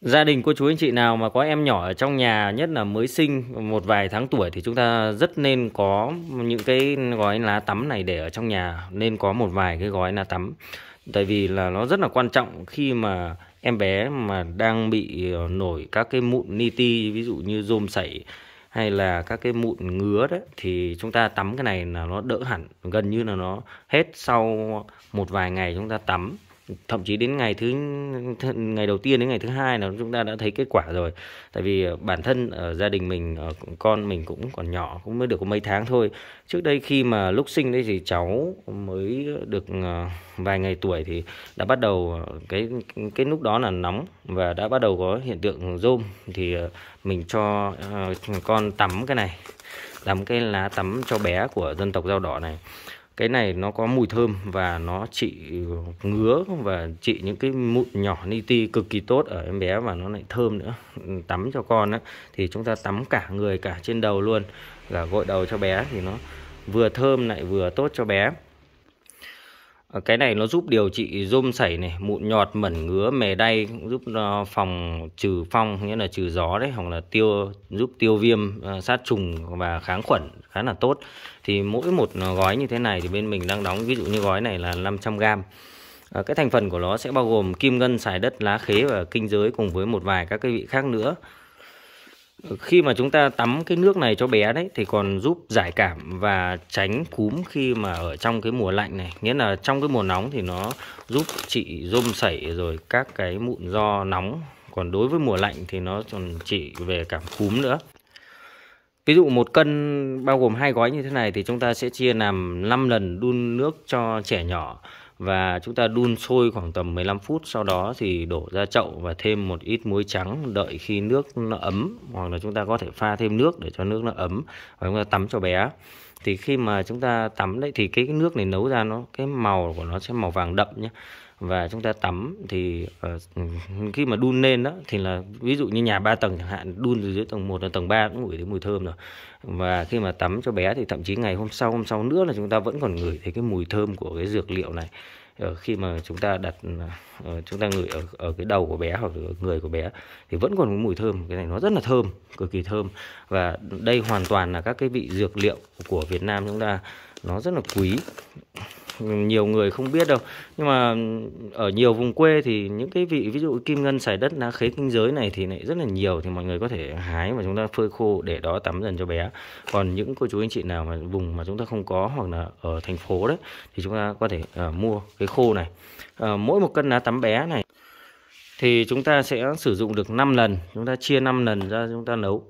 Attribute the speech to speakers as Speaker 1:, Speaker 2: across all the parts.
Speaker 1: Gia đình cô chú anh chị nào mà có em nhỏ ở trong nhà nhất là mới sinh một vài tháng tuổi thì chúng ta rất nên có những cái gói lá tắm này để ở trong nhà nên có một vài cái gói lá tắm. Tại vì là nó rất là quan trọng khi mà em bé mà đang bị ờ, nổi các cái mụn ni ti ví dụ như rôm sảy hay là các cái mụn ngứa đấy thì chúng ta tắm cái này là nó đỡ hẳn gần như là nó hết sau một vài ngày chúng ta tắm thậm chí đến ngày thứ ngày đầu tiên đến ngày thứ hai là chúng ta đã thấy kết quả rồi tại vì ờ, bản thân ở gia đình mình ở ờ, con mình cũng còn nhỏ cũng mới được có mấy tháng thôi trước đây khi mà lúc sinh đấy thì cháu mới được ờ, vài ngày tuổi thì đã bắt đầu cái cái lúc đó là nóng và đã bắt đầu có hiện tượng rôm thì mình cho con tắm cái này tắm cái lá tắm cho bé của dân tộc dao đỏ này cái này nó có mùi thơm và nó trị ngứa và trị những cái mụn nhỏ ni ti cực kỳ tốt ở em bé và nó lại thơm nữa ừ, tắm cho con á thì chúng ta tắm cả người cả trên đầu luôn là gội đầu cho bé thì nó vừa thơm lại vừa tốt cho bé ờ, cái này nó giúp điều trị rôm sảy này mụn nhọt mẩn ngứa mề đay giúp phòng trừ phong nghĩa là trừ gió đấy hoặc là tiêu giúp tiêu viêm ờ, sát trùng và kháng khuẩn khá là tốt thì mỗi một ờ, gói như thế này thì bên mình đang đóng ví dụ như gói này là 500g à, ờ, cái thành phần của nó sẽ bao gồm kim ngân xài đất lá khế và kinh giới cùng với một vài các cái vị khác nữa ờ, khi mà chúng ta tắm cái nước này cho bé đấy thì còn giúp giải cảm và tránh cúm khi mà ở trong cái mùa lạnh này nghĩa là trong cái mùa nóng thì nó giúp trị rôm sẩy rồi các cái mụn do nóng còn đối với mùa lạnh thì nó còn trị về cảm cúm nữa Ví dụ một cân bao gồm hai gói như thế này thì chúng ta sẽ chia làm 5 lần đun nước cho trẻ nhỏ và chúng ta đun sôi khoảng tầm 15 phút sau đó thì đổ ra chậu và thêm một ít muối trắng đợi khi nước nó ấm hoặc là chúng ta có thể pha thêm nước để cho nước nó ấm và chúng ta tắm cho bé thì khi mà chúng ta tắm đấy thì cái nước này nấu ra nó cái màu của nó sẽ màu vàng đậm nhé và chúng ta tắm thì uh, khi mà đun lên đó thì là ví dụ như nhà ba tầng chẳng hạn đun từ dưới tầng 1 đến tầng 3 cũng ngửi thấy mùi thơm rồi và khi mà tắm cho bé thì thậm chí ngày hôm sau hôm sau nữa là chúng ta vẫn còn ngửi thấy cái mùi thơm của cái dược liệu này ờ, khi mà chúng ta đặt ờ, chúng ta ngửi ở ở cái đầu của bé hoặc ở người của bé thì vẫn còn cái mùi thơm cái này nó rất là thơm cực kỳ thơm và đây hoàn toàn là các cái vị dược liệu của Việt Nam chúng ta nó rất là quý nhiều người không biết đâu nhưng mà ở nhiều vùng quê thì những cái vị ví dụ kim ngân xài đất lá khế kinh giới này thì lại rất là nhiều thì mọi người có thể hái và chúng ta phơi khô để đó tắm dần cho bé còn những cô chú anh chị nào mà vùng mà chúng ta không có hoặc là ở thành phố đấy thì chúng ta có thể uh, mua cái khô này uh, mỗi một cân lá tắm bé này thì chúng ta sẽ sử dụng được 5 lần chúng ta chia 5 lần ra chúng ta nấu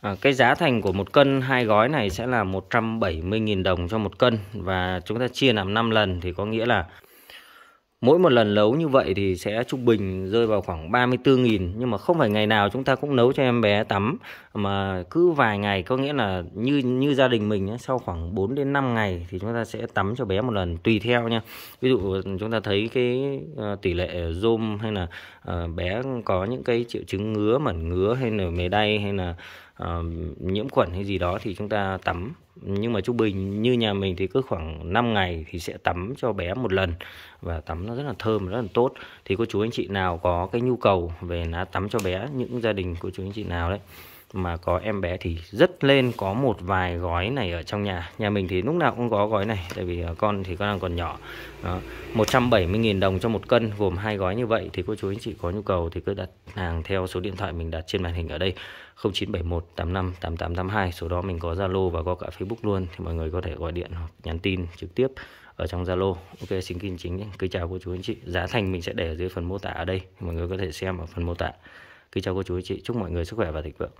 Speaker 1: À, cái giá thành của một cân hai gói này sẽ là 170.000 đồng cho một cân và chúng ta chia làm 5 lần thì có nghĩa là mỗi một lần nấu như vậy thì sẽ trung bình rơi vào khoảng 34.000 nhưng mà không phải ngày nào chúng ta cũng nấu cho em bé tắm mà cứ vài ngày có nghĩa là như như gia đình mình sau khoảng 4 đến 5 ngày thì chúng ta sẽ tắm cho bé một lần tùy theo nha. Ví dụ ừ, chúng ta thấy cái ờ, tỷ lệ zoom hay là ờ, bé có những cái triệu chứng ngứa mẩn ngứa hay là mề đay hay là nhiễm khuẩn hay gì đó thì chúng ta tắm nhưng mà trung bình như nhà mình thì cứ khoảng 5 ngày thì sẽ tắm cho bé một lần và tắm nó rất là thơm rất là tốt thì cô chú anh chị nào có cái nhu cầu về lá tắm cho bé những gia đình cô chú anh chị nào đấy mà có em bé thì rất lên có một vài gói này ở trong nhà nhà mình thì lúc nào cũng có gói này tại vì ờ, con thì con đang còn nhỏ Đó. 170.000 đồng cho một cân gồm hai gói như vậy thì cô chú anh chị có nhu cầu thì cứ đặt hàng theo số điện thoại mình đặt trên màn hình ở đây 0971858882 số đó mình có Zalo và có cả Facebook luôn thì mọi người có thể gọi điện hoặc nhắn tin trực tiếp ở trong Zalo. Ok xin kính chính kính chào cô chú anh chị. Giá thành mình sẽ để ở dưới phần mô tả ở đây. Mọi người có thể xem ở phần mô tả. Kính chào cô chú anh chị, chúc mọi người sức khỏe và thịnh vượng.